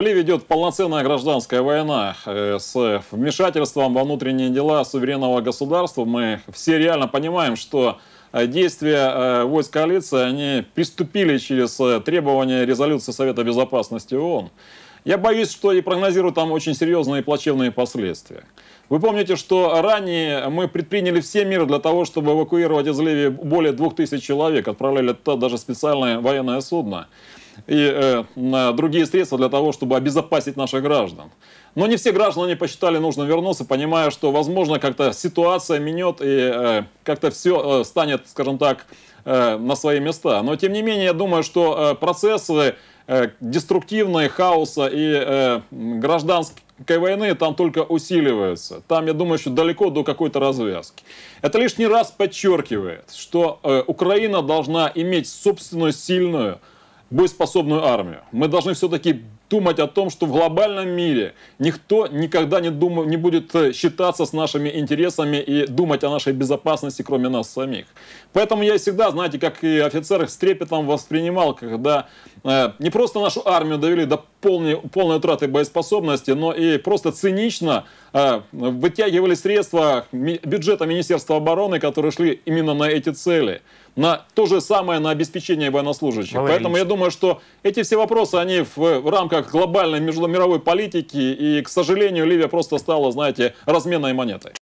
Мали ведет полноценная гражданская война э, с вмешательством во внутренние дела суверенного государства. Мы все реально понимаем, что э, действия э, войск коалиции, они приступили через требования резолюции Совета Безопасности ООН. Я боюсь, что и прогнозирую там очень серьезные и плачевные последствия. Вы помните, что ранее мы предприняли все меры для того, чтобы эвакуировать из Ливии более 2000 человек, отправляли туда даже специальное военное судно и э, другие средства для того, чтобы обезопасить наших граждан. Но не все граждане посчитали нужно вернуться, понимая, что, возможно, как-то ситуация минет и э, как-то все э, станет, скажем так, э, на свои места. Но, тем не менее, я думаю, что э, процессы э, деструктивные, хаоса и э, гражданские войны там только усиливаются. Там, я думаю, еще далеко до какой-то развязки. Это лишний раз подчеркивает, что э, Украина должна иметь собственную сильную, боеспособную армию. Мы должны все-таки думать о том, что в глобальном мире никто никогда не, дум... не будет э, считаться с нашими интересами и думать о нашей безопасности, кроме нас самих. Поэтому я всегда, знаете, как и офицер, с трепетом воспринимал, когда э, не просто нашу армию довели до полной, полной утраты боеспособности, но и просто цинично э, вытягивали средства бюджета Министерства обороны, которые шли именно на эти цели на то же самое на обеспечение военнослужащих. Валерий Поэтому Ильич. я думаю, что эти все вопросы, они в, в рамках глобальной международной политики, и, к сожалению, Ливия просто стала, знаете, разменной монетой.